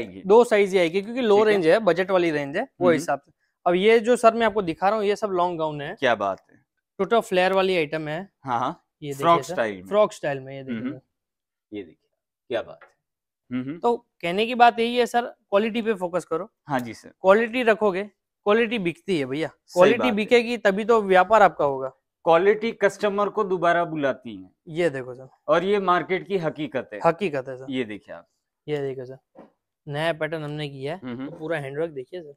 दो साइज ही आएगी क्योंकि लो रेंज है बजट वाली रेंज है वो हम्म। हिसाब से अब ये जो सर मैं आपको दिखा रहा हूँ ये सब लॉन्ग गाउन है क्या बात है टोटल फ्लेयर वाली आइटम है फ्रॉक स्टाइल फ्रॉक स्टाइल में ये देखिए हम्म। ये देखिए क्या बात है हम्म। तो कहने की बात यही है सर क्वालिटी पे फोकस करो हाँ जी सर क्वालिटी रखोगे क्वालिटी बिकती है भैया क्वालिटी बिकेगी तभी तो व्यापार आपका होगा क्वालिटी कस्टमर को दोबारा बुलाती है ये देखो सर और ये मार्केट की हकीकत है हकीकत है सर ये देखिए आप ये देखो सर नया पैटर्न हमने किया है तो पूरा हैंडवर्क देखिए सर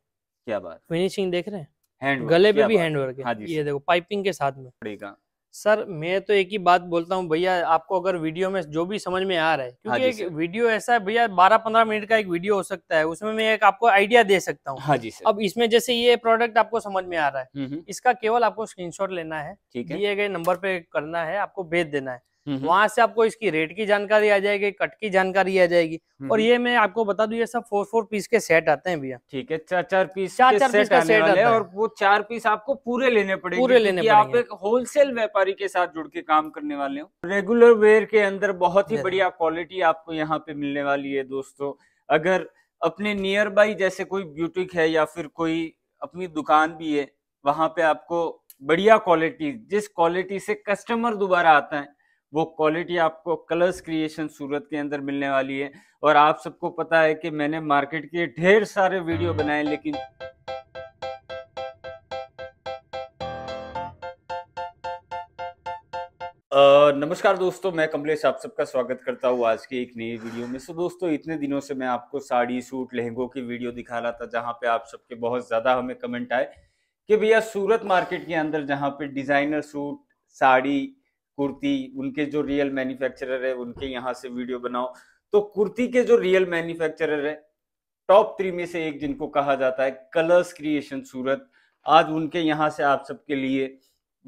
क्या बात फिनिशिंग देख रहे हैं हैंडवर्क गले पे भी हैंडवर्क है हाँ ये देखो पाइपिंग के साथ में सर मैं तो एक ही बात बोलता हूँ भैया आपको अगर वीडियो में जो भी समझ में आ रहा है क्योंकि हाँ एक वीडियो ऐसा है भैया बारह पंद्रह मिनट का एक वीडियो हो सकता है उसमें मैं एक आपको आइडिया दे सकता हूँ हाँ अब इसमें जैसे ये प्रोडक्ट आपको समझ में आ रहा है इसका केवल आपको स्क्रीनशॉट लेना है दिए गए नंबर पे करना है आपको भेज देना है हम्म। वहां से आपको इसकी रेट की जानकारी आ जाएगी कट की जानकारी आ जाएगी हम्म। और ये मैं आपको बता दू ये सब फोर फोर पीस के सेट आते हैं भैया ठीक है चार चार पीस चार चार पीस का सेट है और वो चार पीस आपको पूरे लेने पड़ेंगे पूरे लेने आप एक होलसेल व्यापारी के साथ जुड़ के काम करने वाले हो रेगुलर वेयर के अंदर बहुत ही बढ़िया क्वालिटी आपको यहाँ पे मिलने वाली है दोस्तों अगर अपने नियर बाई जैसे कोई ब्यूटिक है या फिर कोई अपनी दुकान भी है वहां पे आपको बढ़िया क्वालिटी जिस क्वालिटी से कस्टमर दोबारा आता है वो क्वालिटी आपको कलर्स क्रिएशन सूरत के अंदर मिलने वाली है और आप सबको पता है कि मैंने मार्केट के ढेर सारे वीडियो बनाए लेकिन नमस्कार दोस्तों मैं कमलेश आप सबका स्वागत करता हूँ आज की एक नई वीडियो में सो दोस्तों इतने दिनों से मैं आपको साड़ी सूट लहंगों की वीडियो दिखा रहा था जहाँ पे आप सबके बहुत ज़्यादा हमें कमेंट आए कि भैया सूरत मार्केट के अंदर जहाँ पे डिज़ाइनर सूट साड़ी कुर्ती उनके जो रियल मैन्युफैक्चरर है उनके यहाँ से वीडियो बनाओ तो कुर्ती के जो रियल मैन्युफैक्चरर है टॉप थ्री में से एक जिनको कहा जाता है कलर्स क्रिएशन सूरत आज उनके यहाँ से आप सबके लिए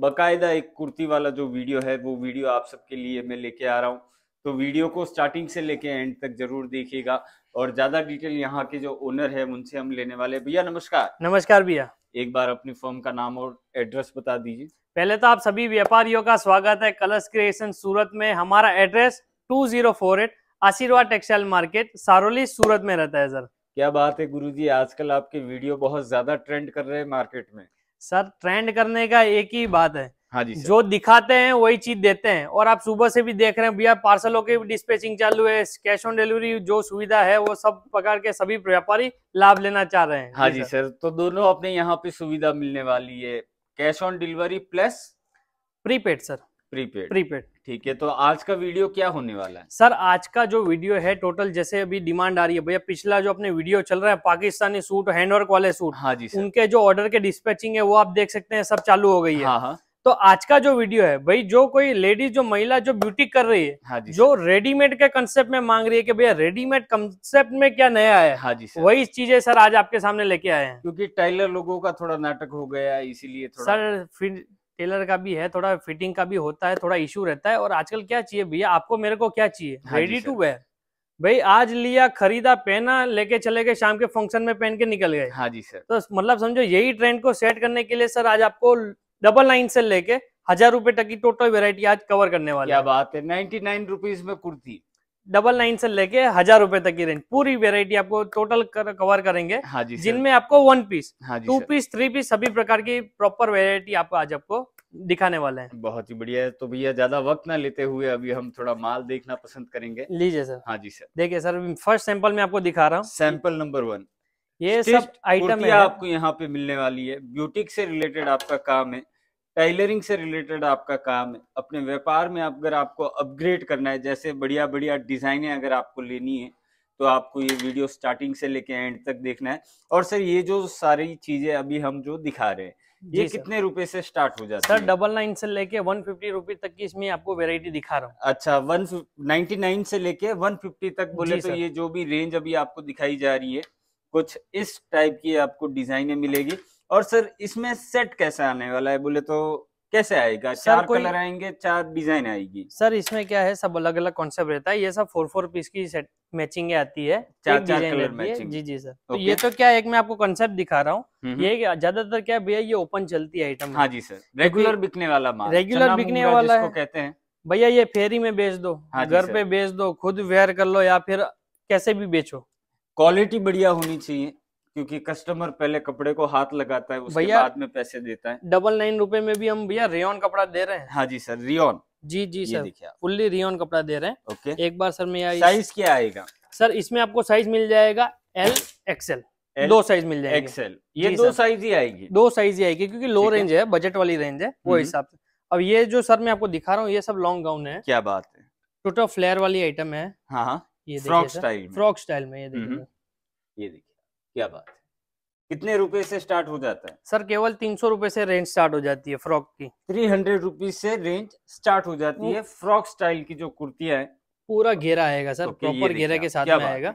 बकायदा एक कुर्ती वाला जो वीडियो है वो वीडियो आप सबके लिए मैं लेके आ रहा हूँ तो वीडियो को स्टार्टिंग से लेके एंड तक जरूर देखिएगा और ज्यादा डिटेल यहाँ के जो ओनर है उनसे हम लेने वाले भैया नमस्कार नमस्कार भैया एक बार अपनी फर्म का नाम और एड्रेस बता दीजिए पहले तो आप सभी व्यापारियों का स्वागत है कलर्स क्रिएशन सूरत में हमारा एड्रेस 2048 आशीर्वाद टेक्सटाइल मार्केट सारोली सूरत में रहता है सर क्या बात है गुरुजी आजकल आपके वीडियो बहुत ज्यादा ट्रेंड कर रहे हैं मार्केट में सर ट्रेंड करने का एक ही बात है हाँ जी जो दिखाते हैं वही चीज देते हैं और आप सुबह से भी देख रहे हैं भैया पार्सलों के डिस्पैचिंग चालू है कैश ऑन डिलीवरी जो सुविधा है वो सब प्रकार के सभी व्यापारी लाभ लेना चाह रहे हैं हाँ जी सर तो दोनों अपने यहाँ पे सुविधा मिलने वाली है cash on delivery plus prepaid sir prepaid prepaid ठीक है तो आज का वीडियो क्या होने वाला है सर आज का जो वीडियो है टोटल जैसे अभी डिमांड आ रही है भैया पिछला जो अपने वीडियो चल रहा है पाकिस्तानी सूट हैंडवर्क वाले सूट हाँ जी सर। उनके जो ऑर्डर के डिस्पैचिंग है वो आप देख सकते हैं सब चालू हो गई है हाँ हा। तो आज का जो वीडियो है भाई जो कोई लेडीज जो महिला जो ब्यूटी कर रही है हाँ जी जो रेडीमेड के कंसेप्ट में मांग रही है कि भैया रेडीमेड कंसेप्ट में क्या नया है हाँ जी वही चीजें सर आज आपके सामने लेके आए हैं क्योंकि टाइलर लोगों का थोड़ा नाटक हो गया इसीलिए सर फिर टेलर का भी है थोड़ा फिटिंग का भी होता है थोड़ा इश्यू रहता है और आजकल क्या चाहिए भैया आपको मेरे को क्या चाहिए रेडी टू वेयर भाई आज लिया खरीदा पहना लेके चले गए शाम के फंक्शन में पहन के निकल गए हाँ जी सर तो मतलब समझो यही ट्रेंड को सेट करने के लिए सर आज आपको डबल नाइन से लेके हजार रुपए तक की टोटल वेरायटी आज कवर करने वाले क्या बात है नाइनटी नाइन रुपीज में कुर्ती डबल नाइन से लेके हजार रुपए तक की रेंज पूरी वेरायटी आपको टोटल कर, कवर करेंगे हाँ जी जिनमें आपको वन पीस हाँ टू पीस थ्री पीस सभी प्रकार की प्रॉपर वेरायटी आपको आज आपको दिखाने वाले हैं बहुत ही बढ़िया है तो भैया ज्यादा वक्त ना लेते हुए अभी हम थोड़ा माल देखना पसंद करेंगे लीजिए सर हाँ जी सर देखिए सर फर्स्ट सैंपल में आपको दिखा रहा हूँ सैंपल नंबर वन ये सब आइटम है आपको यहाँ पे मिलने वाली है ब्यूटिक से रिलेटेड आपका काम है टेलरिंग से रिलेटेड आपका काम है अपने व्यापार में अगर आपको अपग्रेड करना है जैसे बढ़िया बढ़िया डिजाइने अगर आपको लेनी है तो आपको ये वीडियो स्टार्टिंग से लेके एंड तक देखना है और सर ये जो सारी चीजें अभी हम जो दिखा रहे हैं ये कितने रुपए से स्टार्ट हो जाता है सर डबल नाइन से लेके वन फिफ्टी रुपए तक की इसमें आपको वेरायटी दिखा रहा हूँ अच्छा वन नाइनटी नाइन से लेके वन फिफ्टी तक बोले तो ये जो भी रेंज अभी आपको दिखाई जा रही है कुछ इस टाइप की आपको डिजाइने मिलेगी और सर इसमें सेट कैसे आने वाला है बोले तो कैसे आएगा चार कलर आएंगे चार डिजाइन आएगी सर इसमें क्या है सब अलग अलग कॉन्सेप्ट रहता है ये सब फोर फोर पीस की सेट मैचिंग आती है चार चार कलर मैचिंग जी जी सर तो ये तो क्या एक मैं आपको कॉन्सेप्ट दिखा रहा हूँ हम्म, हम्म। ये ज्यादातर क्या भैया ये ओपन चलती आइटम हाँ जी सर रेगुलर बिकने वाला माल रेगुलर बिकने वाला है कहते हैं भैया ये फेरी में बेच दो हाँ घर पे बेच दो खुद वेयर कर लो या फिर कैसे भी बेचो क्वालिटी बढ़िया होनी चाहिए क्योंकि कस्टमर पहले कपड़े को हाथ लगाता है उसके बाद में पैसे देता है डबल नाइन रुपए में भी हम भैया रियोन कपड़ा दे रहे हैं हाँ जी सर रियोन जी जी सर फुल्ली रियोन कपड़ा दे रहे हैं ओके एक बार सर मैं साइज क्या आएगा सर इसमें आपको साइज मिल जाएगा एल एक्सएल दो साइज मिल जाएगा एक्सएल ये दो साइज ही आएगी दो साइज ही आएगी क्योंकि लो रेंज है बजट वाली रेंज है वो हम्म। हिसाब से अब ये जो सर मैं आपको दिखा रहा हूँ ये सब लॉन्ग गाउन है क्या बात है टोटल फ्लेयर वाली आइटम है हाँ, हाँ। ये फ्रॉक स्टाइल फ्रॉक स्टाइल में ये हम्म, देखिए हम्म। ये देखिए क्या बात है कितने रुपए से स्टार्ट हो जाता है सर केवल तीन सौ रूपये से रेंज स्टार्ट हो जाती है फ्रॉक की थ्री हंड्रेड रुपीज से रेंज स्टार्ट हो जाती है फ्रॉक स्टाइल की जो कुर्तियां है पूरा घेरा आएगा सर तो प्रॉपर घेरा के साथ में आएगा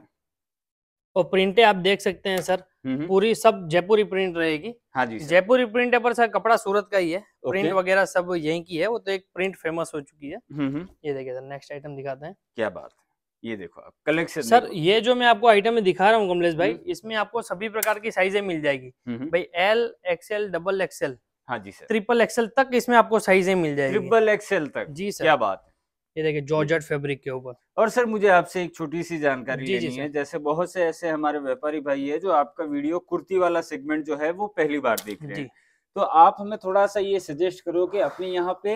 और प्रिंटे आप देख सकते हैं सर हम्म, पूरी सब जयपुरी प्रिंट रहेगी हाँ जी जयपुरी प्रिंट है पर सर कपड़ा सूरत का ही है प्रिंट वगैरह सब यही की है वो तो एक प्रिंट फेमस हो चुकी है ये देखिए सर नेक्स्ट आइटम दिखाते हैं क्या बात है ये देखो आप कलेक्शन सर ये जो मैं आपको आइटम में दिखा रहा हूँ कमलेश भाई हम्म। इसमें आपको सभी प्रकार की साइजें मिल जाएगी हम्म। भाई एल एक्सएल डबल एक्सएल हाँ जी सर ट्रिपल एक्सएल तक इसमें आपको साइजें मिल जाएगी ट्रिपल एक्सएल तक जी सर क्या बात ये देखिए जॉर्जेट फैब्रिक के ऊपर और सर मुझे आपसे एक छोटी सी जानकारी लेनी है जैसे बहुत से ऐसे हमारे व्यापारी भाई है जो आपका वीडियो कुर्ती वाला सेगमेंट जो है वो पहली बार देख रहे हैं तो आप हमें थोड़ा सा ये सजेस्ट करो कि अपने यहाँ पे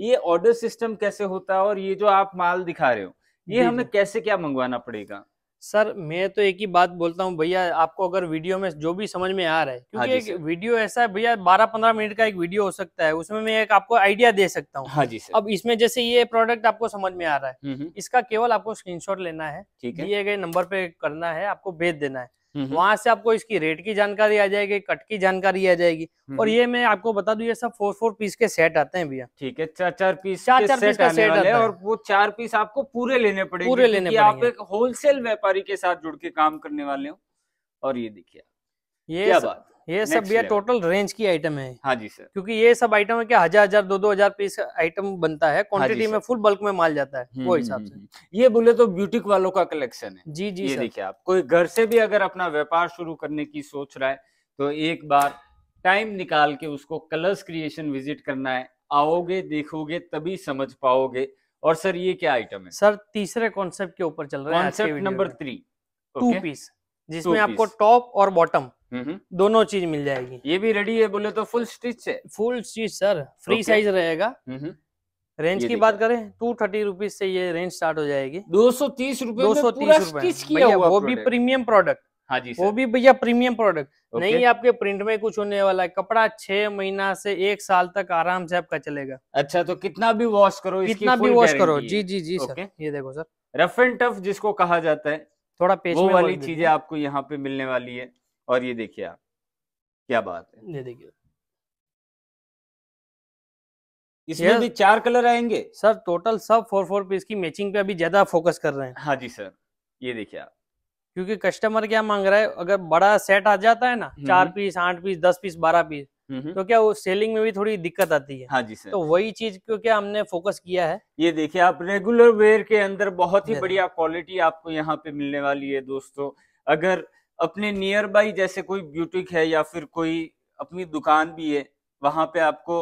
ये ऑर्डर सिस्टम कैसे होता है और ये जो आप माल दिखा रहे हो ये हमें कैसे क्या मंगवाना पड़ेगा सर मैं तो एक ही बात बोलता हूँ भैया आपको अगर वीडियो में जो भी समझ में आ रहा है हाँ क्योंकि हाँ एक वीडियो ऐसा है भैया बारह पंद्रह मिनट का एक वीडियो हो सकता है उसमें मैं एक आपको आइडिया दे सकता हूँ हाँ जी सर अब इसमें जैसे ये प्रोडक्ट आपको समझ में आ रहा है हम्म, हम्म। इसका केवल आपको स्क्रीनशॉट लेना है दिए गए नंबर पे करना है आपको भेज देना है हम्म। वहां से आपको इसकी रेट की जानकारी आ जाएगी कट की जानकारी आ जाएगी हम्म। और ये मैं आपको बता दू ये सब फोर फोर पीस के सेट आते हैं भैया ठीक है चार चार पीस चार चार पीस का सेट है और वो चार पीस आपको पूरे लेने पड़ेंगे पूरे लेने आप एक होलसेल व्यापारी के साथ जुड़ के काम करने वाले हो और ये देखिए ये बात ये सब भैया टोटल रेंज की आइटम है हाँ जी सर क्योंकि ये सब आइटम है क्या हजार हजार दो दो हजार पीस आइटम बनता है क्वांटिटी हाँ में फुल बल्क में माल जाता है हम्म, वो हम्म, हिसाब हम्म, से ये बोले तो ब्यूटिक वालों का कलेक्शन है जी जी ये देखिए आप कोई घर से भी अगर अपना व्यापार शुरू करने की सोच रहा है तो एक बार टाइम निकाल के उसको कलर्स क्रिएशन विजिट करना है आओगे देखोगे तभी समझ पाओगे और सर ये क्या आइटम है सर तीसरे कॉन्सेप्ट के ऊपर चल रहा है concept number three two piece जिसमें आपको टॉप और बॉटम हम्म। दोनों चीज मिल जाएगी ये भी रेडी है बोले तो फुल स्टिच है full stitch sir free size रहेगा रेंज हम्म। की बात करें टू थर्टी रुपीज से ये रेंज स्टार्ट हो जाएगी दो सौ तीस रूपए दो सौ तीस रूपए वो भी प्रीमियम प्रोडक्ट हाँ जी वो भी भैया प्रीमियम प्रोडक्ट नहीं आपके प्रिंट में कुछ होने वाला है कपड़ा छह महीना से एक साल तक आराम से आपका चलेगा अच्छा तो कितना भी वॉश करो कितना भी वॉश करो जी जी जी सर ये देखो सर रफ एंड टफ जिसको कहा जाता है थोड़ा पेज वो वाली चीजें आपको यहाँ पे मिलने वाली है और ये देखिए आप क्या बात है ये देखिए इसमें भी चार कलर आएंगे सर टोटल सब फोर फोर पीस की मैचिंग पे अभी ज्यादा फोकस कर रहे हैं हाँ जी सर ये देखिए आप क्योंकि कस्टमर क्या मांग रहा है अगर बड़ा सेट आ जाता है ना हम्म। चार पीस आठ पीस दस पीस बारह पीस हम्म, हम्म। तो क्या वो सेलिंग में भी थोड़ी दिक्कत आती है हाँ जी सर तो वही चीज को क्या हमने फोकस किया है ये देखिए आप रेगुलर वेयर के अंदर बहुत ही बढ़िया क्वालिटी आपको यहाँ पे मिलने वाली है दोस्तों अगर अपने नियर बाई जैसे कोई ब्यूटिक है या फिर कोई अपनी दुकान भी है वहां पे आपको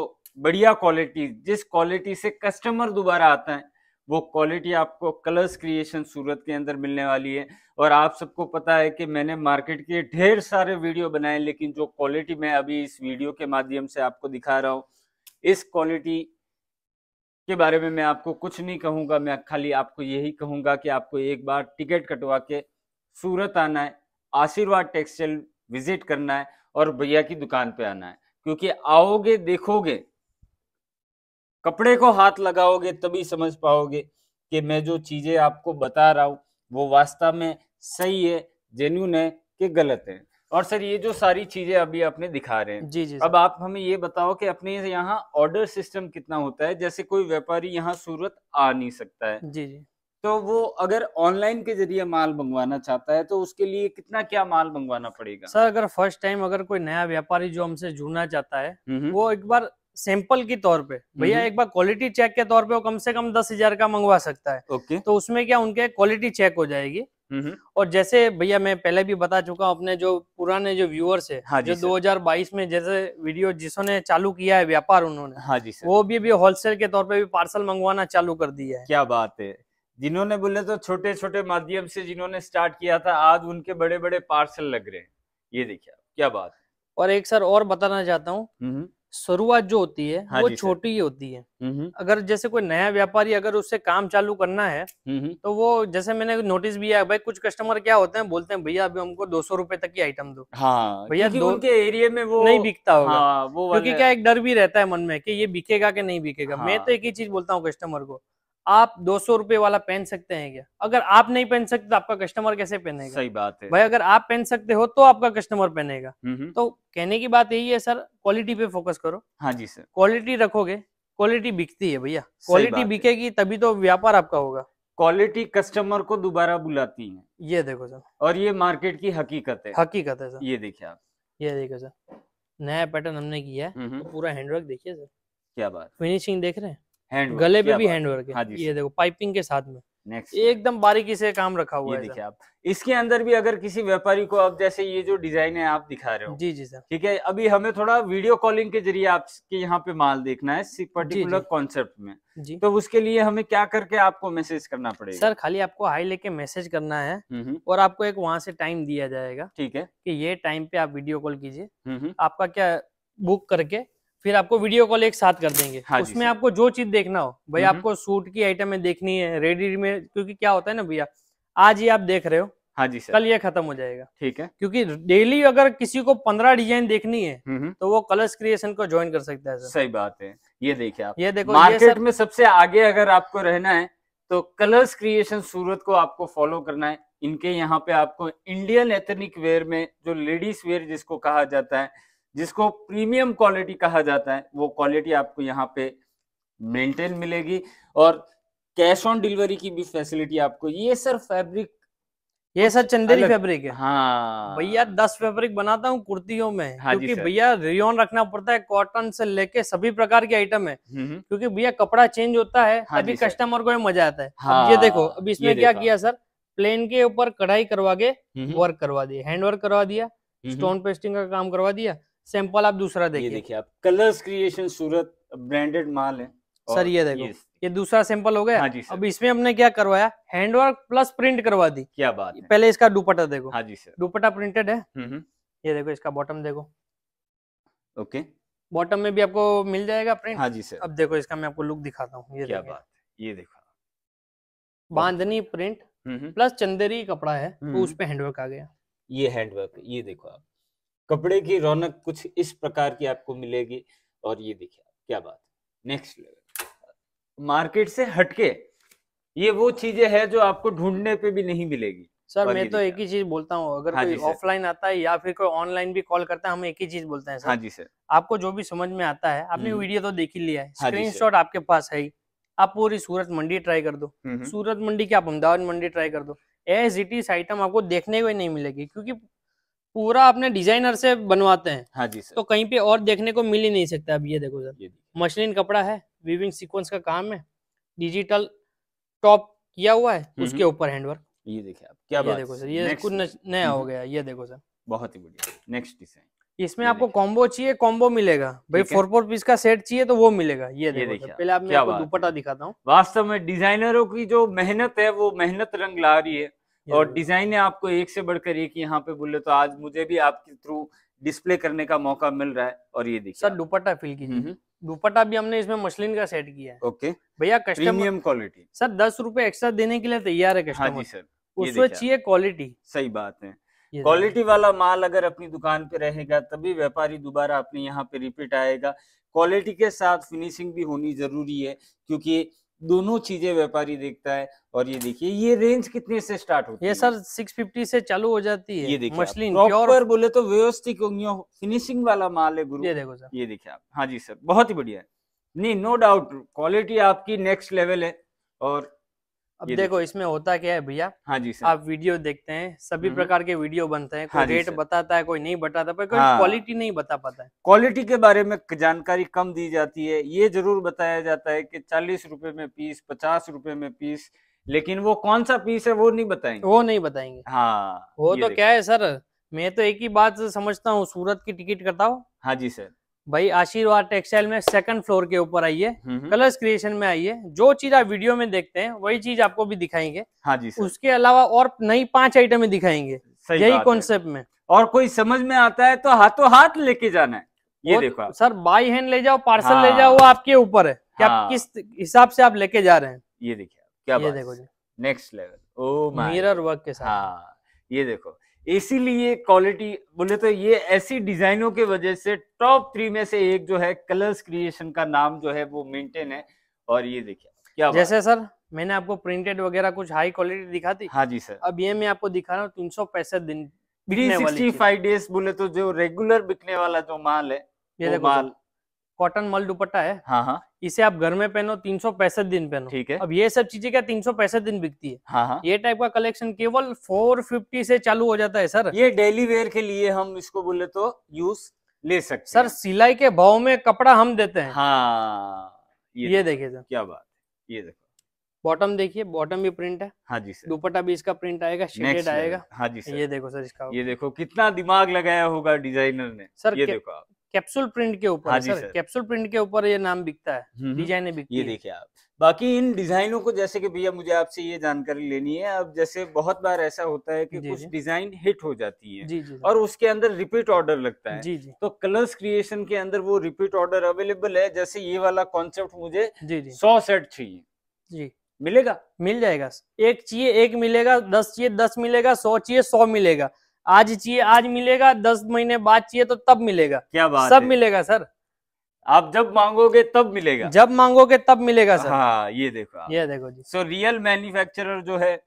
बढ़िया क्वालिटी जिस क्वालिटी से कस्टमर दोबारा आता है वो क्वालिटी आपको कलर्स क्रिएशन सूरत के अंदर मिलने वाली है और आप सबको पता है कि मैंने मार्केट के ढेर सारे वीडियो बनाए लेकिन जो क्वालिटी मैं अभी इस वीडियो के माध्यम से आपको दिखा रहा हूँ इस क्वालिटी के बारे में मैं आपको कुछ नहीं कहूँगा मैं खाली आपको यही कहूँगा कि आपको एक बार टिकट कटवा के सूरत आना है आशीर्वाद टेक्सटाइल विजिट करना है और भैया की दुकान पे आना है क्योंकि आओगे देखोगे कपड़े को हाथ लगाओगे तभी समझ पाओगे कि मैं जो चीजें आपको बता रहा हूं वो वास्तव में सही है जेन्यून है कि गलत है और सर ये जो सारी चीजें अभी आपने दिखा रहे हैं जी जी अब आप हमें ये बताओ कि अपने यहाँ ऑर्डर सिस्टम कितना होता है जैसे कोई व्यापारी यहाँ सूरत आ नहीं सकता है जी जी तो वो अगर ऑनलाइन के जरिए माल मंगवाना चाहता है तो उसके लिए कितना क्या माल मंगवाना पड़ेगा सर अगर फर्स्ट टाइम अगर कोई नया व्यापारी जो हमसे जुड़ना चाहता है हम्म, हम्म। वो एक बार सैंपल की तौर पे हम्म, भैया एक बार क्वालिटी चेक के तौर पे वो कम से कम दस हजार का मंगवा सकता है ओके तो उसमें क्या उनके क्वालिटी चेक हो जाएगी और जैसे भैया मैं पहले भी बता चुका हूँ अपने जो पुराने जो व्यूअर्स है हाँ जो 2022 में जैसे वीडियो जिसने चालू किया है व्यापार उन्होंने हाँ जी वो भी, भी होलसेल के तौर पे भी पार्सल मंगवाना चालू कर दिया है क्या बात है जिन्होंने बोले तो छोटे छोटे माध्यम से जिन्होंने स्टार्ट किया था आज उनके बड़े बड़े पार्सल लग रहे हैं ये देखिए क्या बात है और एक सर और बताना चाहता हूँ हम्म, हम्म। शुरुआत जो होती है हाँ वो छोटी ही होती है हम्म, अगर जैसे कोई नया व्यापारी अगर उससे काम चालू करना है तो वो जैसे मैंने नोटिस भी है भाई कुछ कस्टमर क्या होते हैं बोलते हैं भैया अभी हमको दो सौ रूपये तक की आइटम दो हाँ, भैया उनके एरिया में वो नहीं बिकता होगा हाँ, वो क्योंकि क्या एक डर भी रहता है मन में कि ये बिकेगा कि नहीं बिकेगा हाँ। मैं तो एक ही चीज बोलता हूँ कस्टमर को आप दो सौ रूपये वाला पहन सकते हैं क्या अगर आप नहीं पहन सकते तो आपका कस्टमर कैसे पहनेगा सही बात है भाई अगर आप पहन सकते हो तो आपका कस्टमर पहनेगा हम्म, हम्म। तो कहने की बात यही है सर क्वालिटी पे फोकस करो हाँ जी सर क्वालिटी रखोगे क्वालिटी बिकती है भैया क्वालिटी बिकेगी तभी तो व्यापार आपका होगा क्वालिटी कस्टमर को दोबारा बुलाती है ये देखो सर और ये मार्केट की हकीकत है हकीकत है सर ये देखिए आप ये देखो सर नया पैटर्न हमने किया है हम्म, तो पूरा हैंडवर्क देखिए सर क्या बात फिनिशिंग देख रहे हैं हैंड गले पे भी हैंड वर्क है हाँ ये देखो पाइपिंग के साथ में एकदम बारीकी से काम रखा हुआ है देखिए आप इसके अंदर भी अगर किसी व्यापारी को आप जैसे ये जो डिजाइन है आप दिखा रहे हो जी जी सर ठीक है अभी हमें थोड़ा वीडियो कॉलिंग के जरिए आपके यहाँ पे माल देखना है पर्टिकुलर कॉन्सेप्ट में जी तो उसके लिए हमें क्या करके आपको मैसेज करना पड़ेगा सर खाली आपको हाई लेके मैसेज करना है हम्म, हम्म। और आपको एक वहाँ से टाइम दिया जाएगा ठीक है की ये टाइम पे आप वीडियो कॉल कीजिए हम्म, आपका क्या बुक करके फिर आपको वीडियो कॉल एक साथ कर देंगे हाँ उसमें आपको जो चीज देखना हो भाई आपको सूट की आइटम में देखनी है रेडी में क्योंकि क्या होता है ना भैया आज ये आप देख रहे हो हाँ जी सर कल ये खत्म हो जाएगा ठीक है क्योंकि डेली अगर किसी को पंद्रह डिजाइन देखनी है तो वो कलर्स क्रिएशन को ज्वाइन कर सकता है सर सही बात है ये देखिए आप ये देखो मार्केट में सबसे आगे अगर आपको रहना है तो कलर्स क्रिएशन सूरत को आपको फॉलो करना है इनके यहाँ पे आपको इंडियन एथनिक वेयर में जो लेडीज वेयर जिसको कहा जाता है जिसको प्रीमियम क्वालिटी कहा जाता है वो क्वालिटी आपको यहाँ पे मेंटेन मिलेगी और कैश ऑन डिलीवरी की भी फैसिलिटी आपको ये सर फैब्रिक ये सर चंदेरी फैब्रिक है हाँ भैया दस फैब्रिक बनाता हूँ कुर्तियों में हाँ क्योंकि भैया रियोन रखना पड़ता है कॉटन से लेके सभी प्रकार के आइटम है हम्म, हम्म। क्योंकि भैया कपड़ा चेंज होता है हाँ अभी कस्टमर को मजा आता है हाँ, ये देखो अभी इसमें क्या किया सर प्लेन के ऊपर कढ़ाई करवा के वर्क हम्म, करवा दिया हैंड वर्क करवा दिया स्टोन पेस्टिंग का काम करवा दिया सैंपल आप दूसरा देखिए देखिए आप कलर्स क्रिएशन सूरत ब्रांडेड माल है सर ये देखो ये, दूसरा सैंपल हो गया हाँ जी अब इसमें हमने क्या करवाया हैंडवर्क प्लस प्रिंट करवा दी क्या बात है? पहले इसका दुपट्टा देखो हाँ जी सर दुपट्टा प्रिंटेड है हम्म, हम्म। ये देखो इसका बॉटम देखो ओके बॉटम में भी आपको मिल जाएगा प्रिंट हाँ जी सर अब देखो इसका मैं आपको लुक दिखाता हूँ ये क्या बात है ये देखो बांधनी प्रिंट हम्म, प्लस चंदेरी कपड़ा है तो उस पे हैंडवर्क आ गया ये हैंडवर्क ये देखो आप कपड़े की रौनक कुछ इस प्रकार की आपको मिलेगी और ये देखिए क्या बात नेक्स्ट लेवल मार्केट से हटके ये वो चीजें हैं जो आपको ढूंढने पे भी नहीं मिलेगी सर मैं तो एक ही चीज बोलता हूँ अगर हाँ कोई ऑफलाइन आता है या फिर कोई ऑनलाइन भी कॉल करता है हम एक ही चीज बोलते हैं सर हाँ जी सर आपको जो भी समझ में आता है आपने वीडियो हम्म। तो देख ही लिया है हाँ स्क्रीनशॉट आपके पास है आप पूरी सूरत मंडी ट्राई कर दो हम्म। सूरत मंडी की आप अहमदाबाद मंडी ट्राई कर दो एज इट इज आइटम आपको देखने को ही नहीं मिलेगी क्योंकि पूरा अपने डिजाइनर से बनवाते हैं हाँ जी सर तो कहीं पे और देखने को मिल ही नहीं सकता अब ये देखो सर मशीन कपड़ा है वीविंग सीक्वेंस का काम है डिजिटल टॉप किया हुआ है उसके ऊपर हैंडवर्क ये देखिए आप क्या बात देखो सर ये कुछ नया हो गया ये देखो सर बहुत ही बढ़िया नेक्स्ट डिजाइन इसमें आपको कॉम्बो चाहिए कॉम्बो मिलेगा भाई फोर फोर पीस का सेट चाहिए तो वो मिलेगा ये देखो पहले आप मैं दुपट्टा दिखाता हूँ वास्तव में डिजाइनरों की जो मेहनत है वो मेहनत रंग ला रही है और डिजाइन है आपको एक से बढ़कर एक यहाँ पे बोले तो आज मुझे भी आपके थ्रू डिस्प्ले करने का मौका मिल रहा है और ये देखिए सर दुपट्टा फिल कीजिए दुपट्टा भी हमने इसमें मशलिन का सेट किया है ओके भैया कस्टमर क्वालिटी सर दस रूपए एक्स्ट्रा देने के लिए तैयार है कस्टमर हाँ जी सर उसमें चाहिए क्वालिटी सही बात है क्वालिटी वाला माल अगर अपनी दुकान पे रहेगा तभी व्यापारी दोबारा अपने यहाँ पे रिपीट आएगा क्वालिटी के साथ फिनिशिंग भी होनी जरूरी है क्योंकि दोनों चीजें व्यापारी देखता है और ये देखिए ये रेंज कितने से स्टार्ट होती ये है सर फिफ्टी से चालू हो जाती है ये देखिए मछली प्रॉपर बोले तो व्यवस्थित फिनिशिंग वाला माल है गुरु ये देखो सर ये देखिए आप हाँ जी सर बहुत ही बढ़िया है नहीं नो डाउट क्वालिटी आपकी नेक्स्ट लेवल है और अब देखो इसमें होता क्या है भैया हाँ जी सर आप वीडियो देखते हैं सभी हम्म। प्रकार के वीडियो बनते हैं कोई हाँ रेट बताता है कोई नहीं बताता पर कोई हाँ। क्वालिटी नहीं बता पाता है क्वालिटी के बारे में जानकारी कम दी जाती है ये जरूर बताया जाता है कि चालीस रुपए में पीस पचास रुपए में पीस लेकिन वो कौन सा पीस है वो नहीं बताएंगे वो नहीं बताएंगे हाँ वो तो क्या है सर मैं तो एक ही बात समझता हूँ सूरत की टिकट कटाओ हाँ जी सर भाई आशीर्वाद टेक्सटाइल में सेकंड फ्लोर के ऊपर आइए कलर्स हम्म, क्रिएशन हम्म। में आइए जो चीज आप वीडियो में देखते हैं वही चीज आपको भी दिखाएंगे हाँ जी सर। उसके अलावा और नई पांच आइटम दिखाएंगे यही कॉन्सेप्ट में और कोई समझ में आता है तो हाथों हाथ लेके जाना है ये देखो सर बाई हैंड ले जाओ पार्सल हाँ। ले जाओ वो आपके ऊपर है कि आप हाँ। किस हिसाब से आप लेके जा रहे हैं ये देखिए क्या ये देखो जी नेक्स्ट लेवल ओ मिरर वर्क के साथ हाँ ये देखो इसीलिए क्वालिटी बोले तो ये ऐसी डिजाइनों के वजह से टॉप थ्री में से एक जो है कलर्स क्रिएशन का नाम जो है वो मेंटेन है और ये देखिए क्या जैसे सर मैंने आपको प्रिंटेड वगैरह कुछ हाई क्वालिटी दिखा थी हाँ जी सर अब ये मैं आपको दिखा रहा हूँ तीन सौ पैंसठ दिन थ्री सिक्सटी फाइव डेज बोले तो जो रेगुलर बिकने वाला जो माल है ये माल कॉटन मल दुपट्टा है हाँ हाँ इसे आप घर में पहनो तीन सौ पैंसठ दिन पहनो ठीक है अब ये सब चीजें क्या तीन सौ पैंसठ दिन बिकती है हाँ हाँ ये टाइप का कलेक्शन केवल फोर फिफ्टी से चालू हो जाता है सर ये डेली वेयर के लिए हम इसको बोले तो यूज ले सकते सर सिलाई के भाव में कपड़ा हम देते हैं हाँ ये, देखिए सर क्या बात ये देखो बॉटम देखिए बॉटम भी प्रिंट है हाँ जी सर दुपट्टा भी इसका प्रिंट आएगा शेडेड आएगा हाँ जी सर ये देखो सर इसका ये देखो कितना दिमाग लगाया होगा डिजाइनर ने सर ये देखो आप कैप्सूल प्रिंट के ऊपर हाँ सर कैप्सूल प्रिंट के ऊपर ये नाम बिकता है हम्म, हम्म। डिजाइन बिकती ये देखिए आप बाकी इन डिजाइनों को जैसे कि भैया मुझे आपसे ये जानकारी लेनी है अब जैसे बहुत बार ऐसा होता है कि कुछ डिजाइन हिट हो जाती है जी जी और उसके अंदर रिपीट ऑर्डर लगता है जी जी तो कलर्स क्रिएशन के अंदर वो रिपीट ऑर्डर अवेलेबल है जैसे ये वाला कॉन्सेप्ट मुझे सौ सेट चाहिए जी मिलेगा मिल जाएगा एक चाहिए एक मिलेगा दस चाहिए दस मिलेगा सौ चाहिए सौ मिलेगा आज चाहिए आज मिलेगा दस महीने बाद चाहिए तो तब मिलेगा क्या बात सब है? मिलेगा सर आप जब मांगोगे तब मिलेगा जब मांगोगे तब मिलेगा सर हाँ ये देखो ये देखो जी सो रियल मैन्युफैक्चरर जो है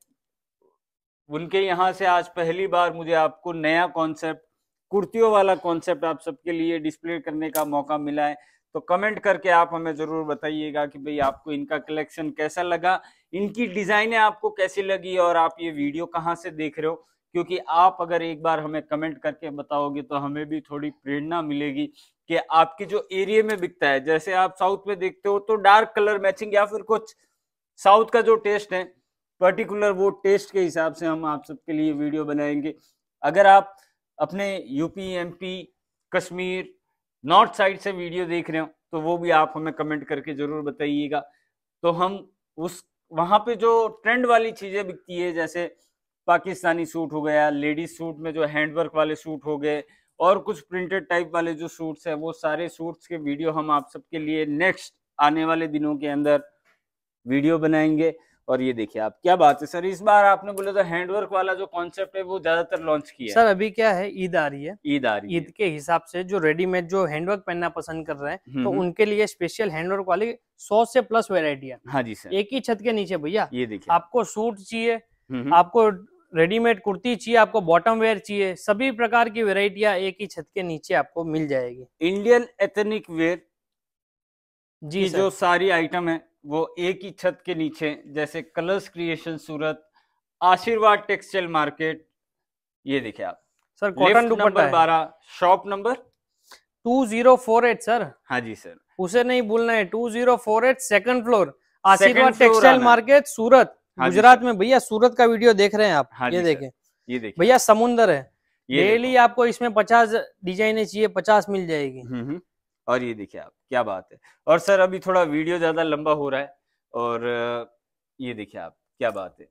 उनके यहाँ से आज पहली बार मुझे आपको नया कॉन्सेप्ट कुर्तियों वाला कॉन्सेप्ट आप सबके लिए डिस्प्ले करने का मौका मिला है तो कमेंट करके आप हमें जरूर बताइएगा कि भाई आपको इनका कलेक्शन कैसा लगा इनकी डिजाइनें आपको कैसी लगी और आप ये वीडियो कहाँ से देख रहे हो क्योंकि आप अगर एक बार हमें कमेंट करके बताओगे तो हमें भी थोड़ी प्रेरणा मिलेगी कि आपके जो एरिया में बिकता है जैसे आप साउथ में देखते हो तो डार्क कलर मैचिंग या फिर कुछ साउथ का जो टेस्ट है पर्टिकुलर वो टेस्ट के हिसाब से हम आप सबके लिए वीडियो बनाएंगे अगर आप अपने UP MP Kashmir north side से वीडियो देख रहे हो तो वो भी आप हमें कमेंट करके जरूर बताइएगा तो हम उस वहां पे जो ट्रेंड वाली चीज़ें बिकती है जैसे पाकिस्तानी सूट हो गया लेडीज सूट में जो हैंडवर्क वाले सूट हो गए और कुछ प्रिंटेड टाइप वाले जो सूट्स हैं वो सारे सूट्स के वीडियो हम आप सबके लिए नेक्स्ट आने वाले दिनों के अंदर वीडियो बनाएंगे और ये देखिए आप क्या बात है सर इस बार आपने बोले तो हैंडवर्क वाला जो कॉन्सेप्ट है वो ज्यादातर लॉन्च किया सर अभी क्या है ईद आ रही है ईद आ रही है ईद के हिसाब से जो रेडीमेड जो हैंडवर्क पहनना पसंद कर रहे हैं तो उनके लिए स्पेशल हैंडवर्क वाली सौ से प्लस वेराइटिया हाँ जी सर एक ही छत के नीचे भैया ये देखिए आपको सूट चाहिए आपको रेडीमेड कुर्ती चाहिए आपको बॉटम वेयर चाहिए सभी प्रकार की वेराइटिया एक ही छत के नीचे आपको मिल जाएगी इंडियन एथनिक वेयर जी जो सारी आइटम है वो एक ही छत के नीचे जैसे कलर्स क्रिएशन सूरत आशीर्वाद टेक्सटाइल मार्केट ये देखिए आप सर कॉटन दुपट्टा बारह shop number two zero four eight sir हाँ जी सर उसे नहीं भूलना है two zero four eight second floor Ashirwad textile market Surat हाँ गुजरात में भैया सूरत का वीडियो देख रहे हैं आप हाँ ये देखें ये देखें भैया समुन्दर है डेली आपको इसमें पचास डिजाइने चाहिए पचास मिल जाएगी हम्म, हम्म। और ये देखिए आप क्या बात है और सर अभी थोड़ा वीडियो ज्यादा लंबा हो रहा है और ये देखिए आप क्या बात है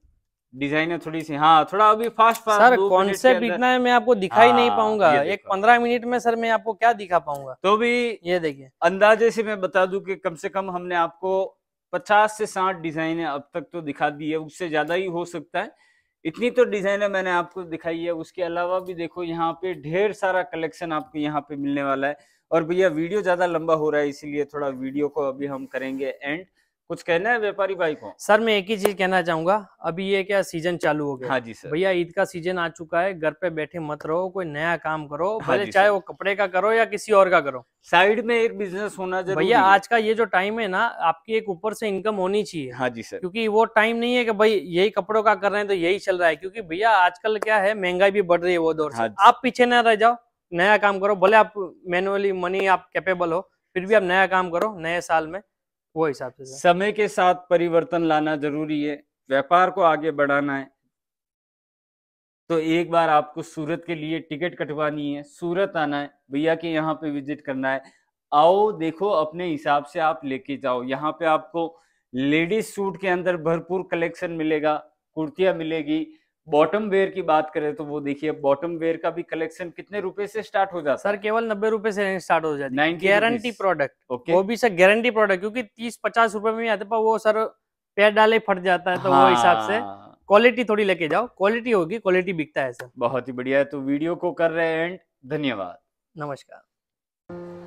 डिजाइनर थोड़ी सी हाँ थोड़ा अभी फास्ट फास्ट सर कॉन्सेप्ट इतना है मैं आपको दिखाई नहीं हाँ, पाऊंगा एक पंद्रह मिनट में सर मैं आपको क्या दिखा पाऊंगा तो भी ये देखिए अंदाजे से मैं बता दू की कम से कम हमने आपको पचास से साठ डिजाइने अब तक तो दिखा दी है उससे ज्यादा ही हो सकता है इतनी तो डिजाइने मैंने आपको दिखाई है उसके अलावा भी देखो यहाँ पे ढेर सारा कलेक्शन आपको यहाँ पे मिलने वाला है और भैया वीडियो ज्यादा लंबा हो रहा है इसीलिए थोड़ा वीडियो को अभी हम करेंगे एंड कुछ कहना है व्यापारी भाई को सर मैं एक ही चीज कहना चाहूंगा अभी ये क्या सीजन चालू हो गया हाँ जी सर भैया ईद का सीजन आ चुका है घर पे बैठे मत रहो कोई नया काम करो हाँ भले चाहे वो कपड़े का करो या किसी और का करो साइड में एक बिजनेस होना जरूरी भैया आज का ये जो टाइम है ना आपकी एक ऊपर से इनकम होनी चाहिए हाँ जी सर क्योंकि वो टाइम नहीं है कि भाई यही कपड़ों का कर रहे हैं तो यही चल रहा है क्योंकि भैया आजकल क्या है महंगाई भी बढ़ रही है वो दौर से हाँ आप पीछे ना रह जाओ नया काम करो भले आप मैनुअली मनी आप कैपेबल हो फिर भी आप नया काम करो नए साल में वो हिसाब से समय के साथ परिवर्तन लाना जरूरी है व्यापार को आगे बढ़ाना है तो एक बार आपको सूरत के लिए टिकट कटवानी है सूरत आना है भैया के यहाँ पे विजिट करना है आओ देखो अपने हिसाब से आप लेके जाओ यहाँ पे आपको लेडीज सूट के अंदर भरपूर कलेक्शन मिलेगा कुर्तियां मिलेगी बॉटम वेयर की बात करें तो वो देखिए बॉटम वेयर का भी कलेक्शन कितने रुपए से स्टार्ट हो जाता है सर केवल नब्बे रुपए से स्टार्ट हो जाता है गारंटी प्रोडक्ट वो भी सर गारंटी प्रोडक्ट क्योंकि तीस पचास रुपए में आता पर वो सर पैर डाले फट जाता है तो हाँ। वो हिसाब से क्वालिटी हाँ। थोड़ी लेके जाओ क्वालिटी होगी क्वालिटी बिकता है सर बहुत ही बढ़िया है तो वीडियो को कर रहे हैं एंड धन्यवाद नमस्कार